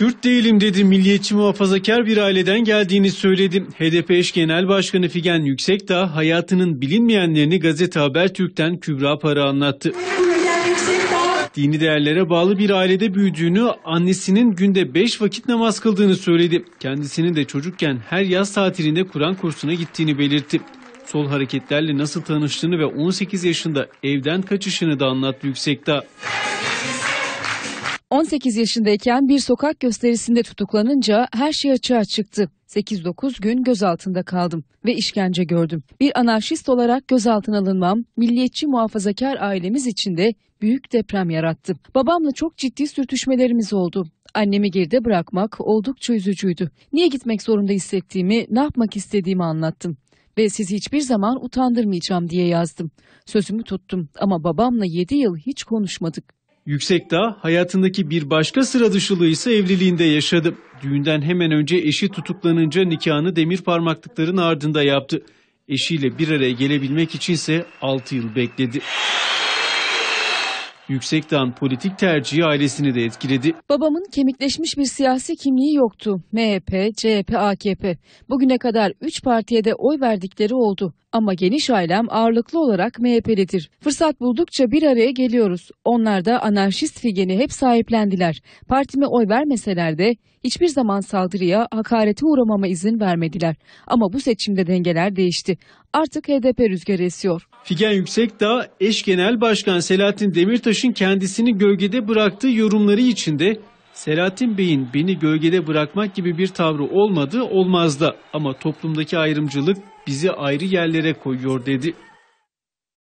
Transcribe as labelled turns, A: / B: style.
A: Kürt değilim dedi milliyetçi muhafazakar bir aileden geldiğini söyledi. HDP eş genel başkanı Figen Yüksekdağ hayatının bilinmeyenlerini gazete Habertürk'ten Kübra Para anlattı. Dini değerlere bağlı bir ailede büyüdüğünü, annesinin günde 5 vakit namaz kıldığını söyledi. Kendisinin de çocukken her yaz tatilinde Kur'an kursuna gittiğini belirtti. Sol hareketlerle nasıl tanıştığını ve 18 yaşında evden kaçışını da anlattı Yüksekdağ.
B: 18 yaşındayken bir sokak gösterisinde tutuklanınca her şey açığa çıktı. 8-9 gün gözaltında kaldım ve işkence gördüm. Bir anarşist olarak gözaltına alınmam, milliyetçi muhafazakar ailemiz içinde büyük deprem yarattı. Babamla çok ciddi sürtüşmelerimiz oldu. Annemi geride bırakmak oldukça üzücüydü. Niye gitmek zorunda hissettiğimi, ne yapmak istediğimi anlattım ve sizi hiçbir zaman utandırmayacağım diye yazdım. Sözümü tuttum ama babamla 7 yıl hiç konuşmadık.
A: Yüksekdağ hayatındaki bir başka sıra dışılığı ise evliliğinde yaşadı. Düğünden hemen önce eşi tutuklanınca nikahını demir parmaklıkların ardında yaptı. Eşiyle bir araya gelebilmek içinse 6 yıl bekledi. Yüksekdağ'ın politik tercihi ailesini de etkiledi.
B: Babamın kemikleşmiş bir siyasi kimliği yoktu. MHP, CHP, AKP. Bugüne kadar 3 partiye de oy verdikleri oldu. Ama geniş ailem ağırlıklı olarak MHP'lidir. Fırsat buldukça bir araya geliyoruz. Onlar da anarşist figeni hep sahiplendiler. Partime oy vermeseler de hiçbir zaman saldırıya, hakarete uğramama izin vermediler. Ama bu seçimde dengeler değişti. Artık HDP rüzgarı esiyor.
A: Figen Yüksekdağ, eş genel başkan Selahattin Demirtaş'ın kendisini gölgede bıraktığı yorumları içinde Selahattin Bey'in beni gölgede bırakmak gibi bir tavrı olmadı olmazdı
B: ama toplumdaki ayrımcılık bizi ayrı yerlere koyuyor dedi.